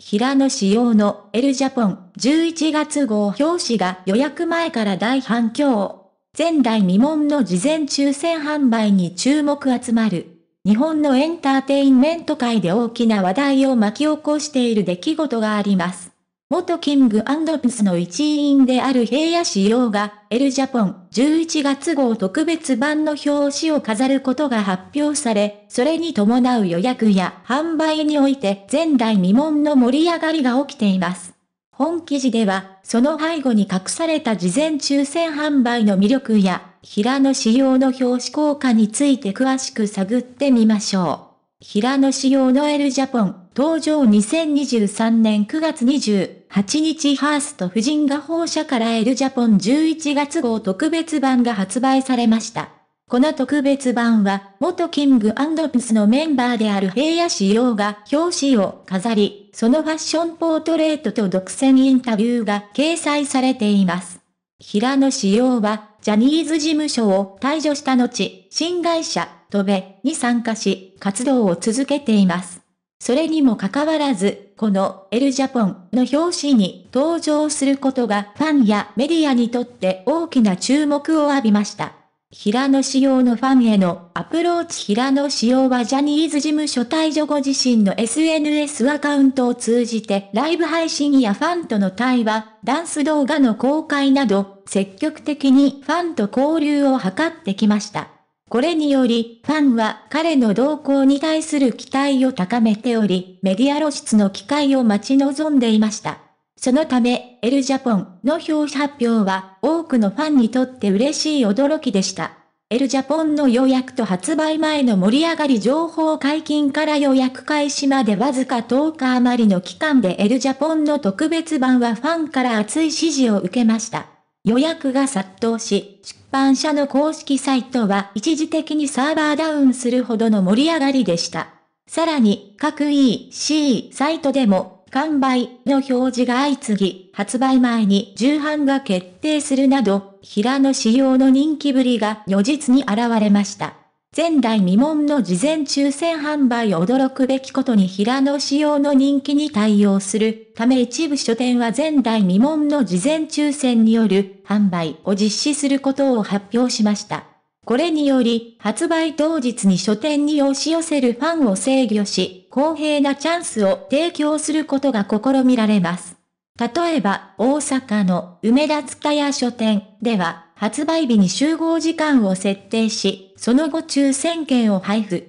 平野仕様のエルジャポン11月号表紙が予約前から大反響。前代未聞の事前抽選販売に注目集まる。日本のエンターテインメント界で大きな話題を巻き起こしている出来事があります。元キングピスの一員である平野紫耀が、エルジャポン11月号特別版の表紙を飾ることが発表され、それに伴う予約や販売において前代未聞の盛り上がりが起きています。本記事では、その背後に隠された事前抽選販売の魅力や、平野仕様の表紙効果について詳しく探ってみましょう。平野仕様のエルジャポン、登場2023年9月20 8日ハースト夫人が放射からエルジャポン11月号特別版が発売されました。この特別版は、元キングピスのメンバーである平野志陽が表紙を飾り、そのファッションポートレートと独占インタビューが掲載されています。平野志陽は、ジャニーズ事務所を退場した後、新会社、トベに参加し、活動を続けています。それにもかかわらず、このエルジャポンの表紙に登場することがファンやメディアにとって大きな注目を浴びました。平野仕様のファンへのアプローチ平野仕様はジャニーズ事務所退場後自身の SNS アカウントを通じてライブ配信やファンとの対話、ダンス動画の公開など積極的にファンと交流を図ってきました。これにより、ファンは彼の動向に対する期待を高めており、メディア露出の機会を待ち望んでいました。そのため、エルジャポンの表紙発表は、多くのファンにとって嬉しい驚きでした。エルジャポンの予約と発売前の盛り上がり情報解禁から予約開始までわずか10日余りの期間でエルジャポンの特別版はファンから熱い支持を受けました。予約が殺到し、出版社の公式サイトは一時的にサーバーダウンするほどの盛り上がりでした。さらに、各 EC サイトでも、完売の表示が相次ぎ、発売前に重版が決定するなど、平野仕様の人気ぶりが如実に現れました。前代未聞の事前抽選販売を驚くべきことに平野仕様の人気に対応するため一部書店は前代未聞の事前抽選による販売を実施することを発表しました。これにより、発売当日に書店に押し寄せるファンを制御し、公平なチャンスを提供することが試みられます。例えば、大阪の梅田塚屋書店では、発売日に集合時間を設定し、その後抽選券を配布。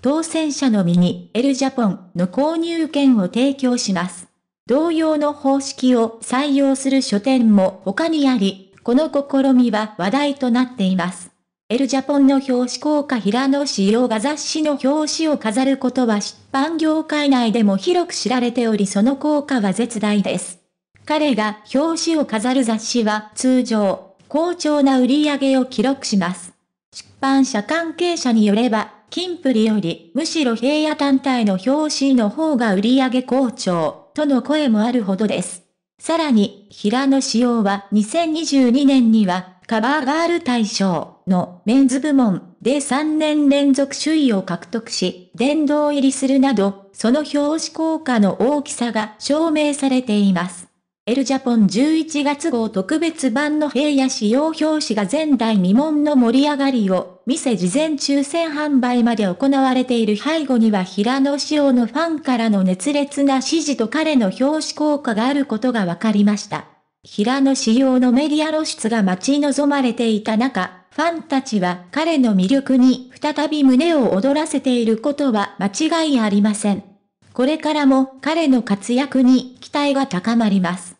当選者のみにエルジャポンの購入券を提供します。同様の方式を採用する書店も他にあり、この試みは話題となっています。エルジャポンの表紙効果平野仕様が雑誌の表紙を飾ることは出版業界内でも広く知られておりその効果は絶大です。彼が表紙を飾る雑誌は通常、好調な売り上げを記録します。出版社関係者によれば、金プリよりむしろ平野単体の表紙の方が売り上げ好調、との声もあるほどです。さらに、平野仕様は2022年には、カバーガール大賞のメンズ部門で3年連続首位を獲得し、殿堂入りするなど、その表紙効果の大きさが証明されています。エルジャポン11月号特別版の平野仕様表紙が前代未聞の盛り上がりを、店事前抽選販売まで行われている背後には平野仕様のファンからの熱烈な支持と彼の表紙効果があることが分かりました。平野仕様のメディア露出が待ち望まれていた中、ファンたちは彼の魅力に再び胸を躍らせていることは間違いありません。これからも彼の活躍に期待が高まります。